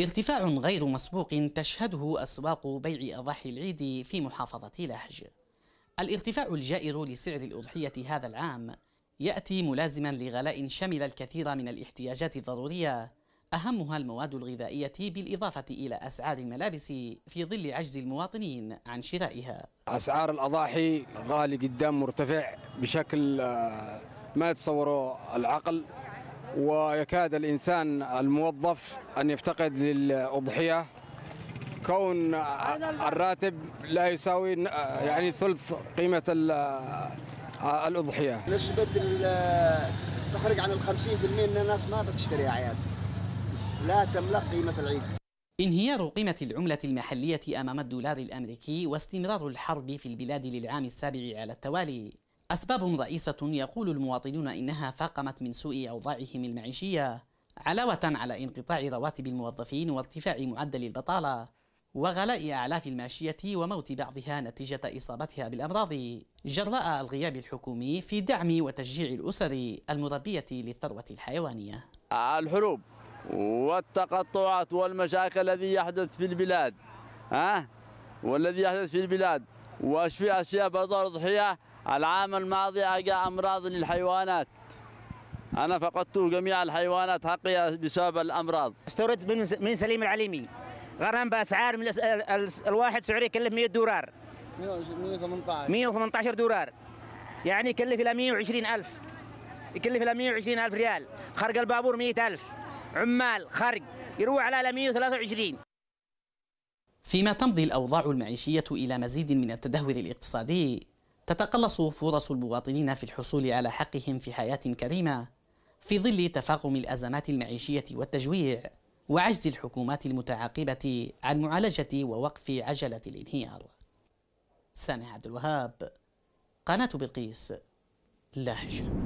ارتفاع غير مسبوق تشهده أسواق بيع أضاحي العيد في محافظة لهج الارتفاع الجائر لسعر الأضحية هذا العام يأتي ملازما لغلاء شمل الكثير من الاحتياجات الضرورية أهمها المواد الغذائية بالإضافة إلى أسعار الملابس في ظل عجز المواطنين عن شرائها أسعار الأضاحي غالي جدا مرتفع بشكل آه، ما يتصوره العقل ويكاد الإنسان الموظف أن يفتقد للأضحية كون الراتب لا يساوي يعني ثلث قيمة الأضحية نسبة تخرج عن ال 50% من الناس ما بتشتري أعياد لا تملك قيمة العيد انهيار قيمة العملة المحلية أمام الدولار الأمريكي واستمرار الحرب في البلاد للعام السابع على التوالي أسباب رئيسة يقول المواطنون إنها فاقمت من سوء أوضاعهم المعيشية علاوة على انقطاع رواتب الموظفين وارتفاع معدل البطالة وغلاء أعلاف الماشية وموت بعضها نتيجة إصابتها بالأمراض جراء الغياب الحكومي في دعم وتشجيع الأسر المربية للثروة الحيوانية الحروب والتقطعات والمشاكل الذي يحدث في البلاد ها والذي يحدث في البلاد وأشياء أشياء بضر ضحية العام الماضي أجا أمراض للحيوانات أنا فقدت جميع الحيوانات حقي بسبب الأمراض استوردت من سليم العليمي غرام بأسعار من الواحد سعري كلف 100 دولار 118 118 دولار يعني يكلف إلى 120 ألف يكلف إلى 120 ألف ريال خرق البابور 100 ألف عمال خرق يروح على 123 فيما تمضي الأوضاع المعيشية إلى مزيد من التدهور الاقتصادي تتقلص فرص المواطنين في الحصول على حقهم في حياة كريمة في ظل تفاقم الأزمات المعيشية والتجويع وعجز الحكومات المتعاقبة عن معالجة ووقف عجلة الانهيار سامي عبد الوهاب قناة بلقيس لهجه